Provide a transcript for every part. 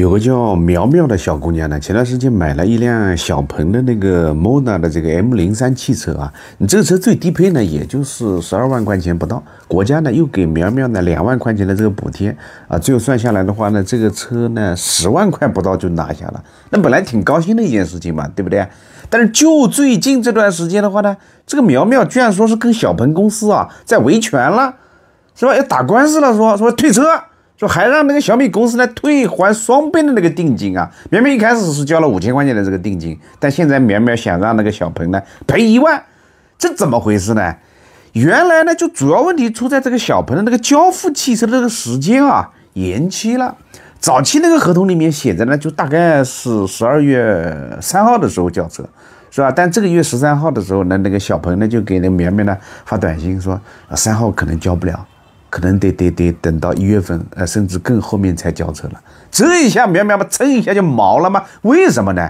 有个叫苗苗的小姑娘呢，前段时间买了一辆小鹏的那个 MONA 的这个 M 零三汽车啊，你这个车最低配呢，也就是十二万块钱不到，国家呢又给苗苗呢两万块钱的这个补贴啊，最后算下来的话呢，这个车呢十万块不到就拿下了，那本来挺高兴的一件事情嘛，对不对？但是就最近这段时间的话呢，这个苗苗居然说是跟小鹏公司啊在维权了，是吧？要打官司了，说说退车。就还让那个小米公司来退还双倍的那个定金啊！苗苗一开始是交了五千块钱的这个定金，但现在苗苗想让那个小鹏呢赔一万，这怎么回事呢？原来呢就主要问题出在这个小鹏的那个交付汽车的这个时间啊延期了。早期那个合同里面写着呢就大概是十二月三号的时候交车，是吧？但这个月十三号的时候呢，那个小鹏呢就给那苗苗呢发短信说三号可能交不了。可能得得得等到一月份，呃，甚至更后面才交车了。这一下苗苗不蹭一下就毛了吗？为什么呢？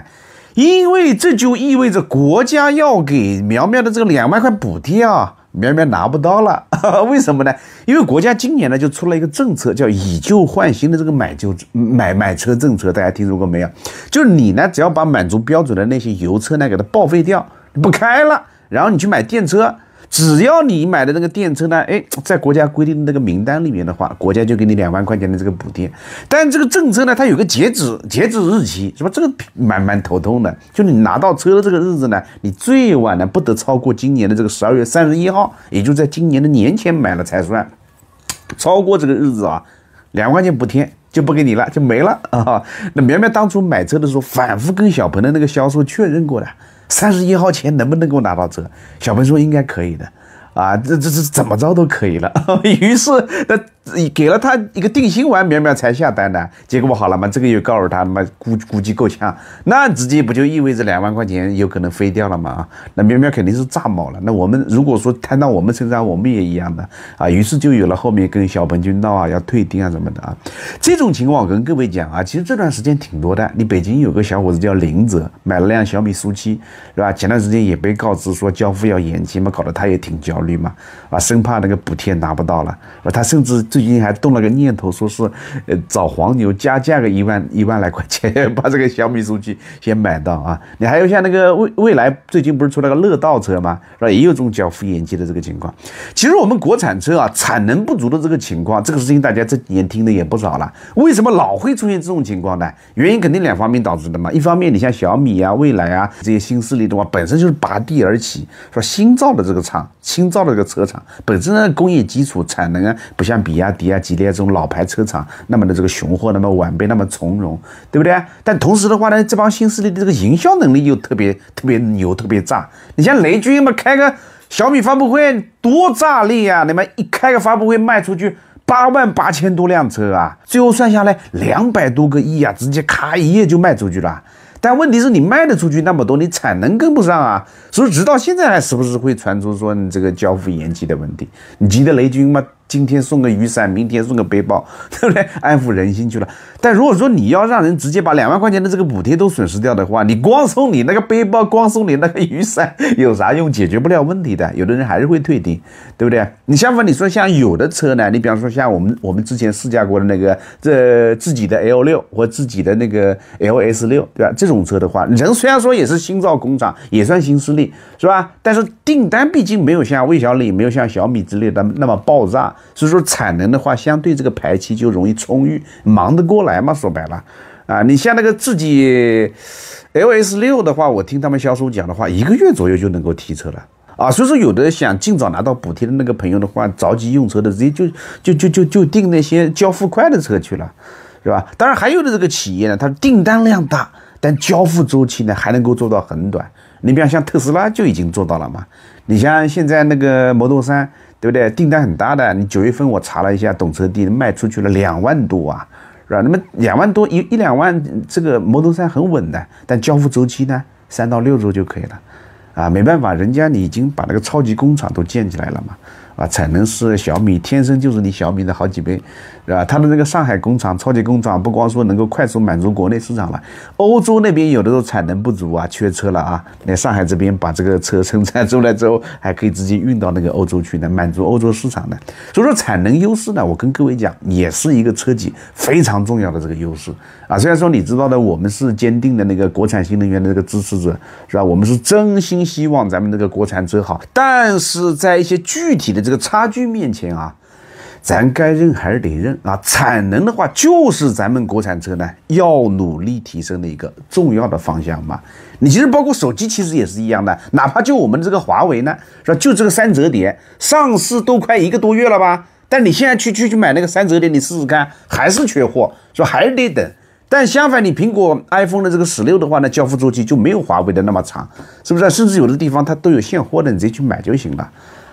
因为这就意味着国家要给苗苗的这个两万块补贴啊，苗苗拿不到了。为什么呢？因为国家今年呢就出了一个政策，叫以旧换新的这个买旧买买车政策，大家听说过没有？就是你呢，只要把满足标准的那些油车呢给它报废掉，不开了，然后你去买电车。只要你买的那个电车呢，哎，在国家规定的那个名单里面的话，国家就给你两万块钱的这个补贴。但这个政策呢，它有个截止截止日期，是吧？这个蛮蛮头痛的。就你拿到车的这个日子呢，你最晚呢不得超过今年的这个十二月三十一号，也就在今年的年前买了才算。超过这个日子啊，两万块钱补贴就不给你了，就没了啊。那苗苗当初买车的时候，反复跟小鹏的那个销售确认过的。三十一号前能不能够拿到车？小鹏说应该可以的，啊，这这这怎么着都可以了。于是那。给了他一个定心丸，苗苗才下单的，结果不好了吗？这个又告诉他，妈估估计够呛，那直接不就意味着两万块钱有可能飞掉了吗？那苗苗肯定是炸毛了。那我们如果说摊到我们身上，我们也一样的啊。于是就有了后面跟小鹏去闹啊，要退订啊什么的啊。这种情况，我跟各位讲啊，其实这段时间挺多的。你北京有个小伙子叫林泽，买了辆小米 SU7，是吧？前段时间也被告知说交付要延期嘛，搞得他也挺焦虑嘛，啊，生怕那个补贴拿不到了，他甚至就。最近还动了个念头，说是呃找黄牛加价个一万一万来块钱，把这个小米手机先买到啊！你还有像那个未未来，最近不是出了个乐道车吗？是吧？也有这种叫敷衍机的这个情况。其实我们国产车啊，产能不足的这个情况，这个事情大家这几年听的也不少了。为什么老会出现这种情况呢？原因肯定两方面导致的嘛。一方面，你像小米啊、未来啊这些新势力的话，本身就是拔地而起，说新造的这个厂、新造的这个车厂，本身的工业基础、产能啊，不像别。比亚迪啊，吉利啊，这种老牌车厂，那么的这个雄厚，那么晚辈那么从容，对不对？但同时的话呢，这帮新势力的这个营销能力又特别特别牛，特别炸。你像雷军嘛，开个小米发布会多炸裂啊！你们一开个发布会卖出去八万八千多辆车啊，最后算下来两百多个亿啊，直接咔一夜就卖出去了。但问题是，你卖得出去那么多，你产能跟不上啊。说直到现在还时不时会传出说你这个交付延期的问题，你急得雷军吗？今天送个雨伞，明天送个背包，对不对？安抚人心去了。但如果说你要让人直接把两万块钱的这个补贴都损失掉的话，你光送你那个背包，光送你那个雨伞有啥用？解决不了问题的。有的人还是会退订，对不对？你相反，你说像有的车呢，你比方说像我们我们之前试驾过的那个这自己的 L6 或自己的那个 LS6，对吧？这种车的话，人虽然说也是新造工厂，也算新势力。是吧？但是订单毕竟没有像魏小李没有像小米之类的那么爆炸，所以说产能的话，相对这个排期就容易充裕，忙得过来嘛？说白了，啊，你像那个自己 LS 六的话，我听他们销售讲的话，一个月左右就能够提车了啊。所以说，有的想尽早拿到补贴的那个朋友的话，着急用车的直接就就就就就订那些交付快的车去了，是吧？当然，还有的这个企业呢，它订单量大。但交付周期呢，还能够做到很短。你比方像特斯拉就已经做到了嘛。你像现在那个 Model 对不对？订单很大的。你九月份我查了一下，懂车帝卖出去了两万多啊，是吧？那么两万多一一两万，这个 Model 很稳的。但交付周期呢，三到六周就可以了。啊，没办法，人家你已经把那个超级工厂都建起来了嘛。啊，产能是小米天生就是你小米的好几倍，对吧？它的那个上海工厂、超级工厂，不光说能够快速满足国内市场了，欧洲那边有的时候产能不足啊，缺车了啊，那上海这边把这个车生产出来之后，还可以直接运到那个欧洲去呢，满足欧洲市场的。所以说产能优势呢，我跟各位讲，也是一个车企非常重要的这个优势啊。虽然说你知道的，我们是坚定的那个国产新能源的这个支持者，是吧？我们是真心希望咱们这个国产车好，但是在一些具体的这。这个差距面前啊，咱该认还是得认啊。产能的话，就是咱们国产车呢要努力提升的一个重要的方向嘛。你其实包括手机，其实也是一样的。哪怕就我们这个华为呢，是吧？就这个三折叠上市都快一个多月了吧？但你现在去去去买那个三折叠，你试试看，还是缺货，是吧？还是得等。但相反，你苹果 iPhone 的这个十六的话呢，交付周期就没有华为的那么长，是不是？甚至有的地方它都有现货的，你直接去买就行了。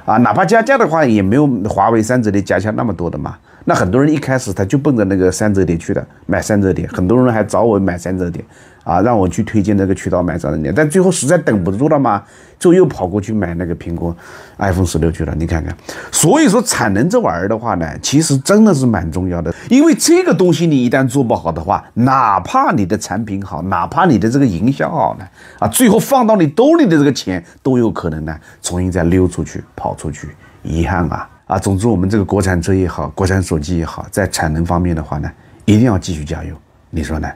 啊，哪怕加价的话，也没有华为三折叠加价那么多的嘛。那很多人一开始他就奔着那个三折叠去的，买三折叠，很多人还找我买三折叠，啊，让我去推荐那个渠道买三折叠，但最后实在等不住了嘛，就又跑过去买那个苹果 iPhone 十六去了。你看看，所以说产能这玩意儿的话呢，其实真的是蛮重要的，因为这个东西你一旦做不好的话，哪怕你的产品好，哪怕你的这个营销好呢，啊，最后放到你兜里的这个钱都有可能呢，重新再溜出去跑出去，遗憾啊。啊，总之我们这个国产车也好，国产手机也好，在产能方面的话呢，一定要继续加油，你说呢？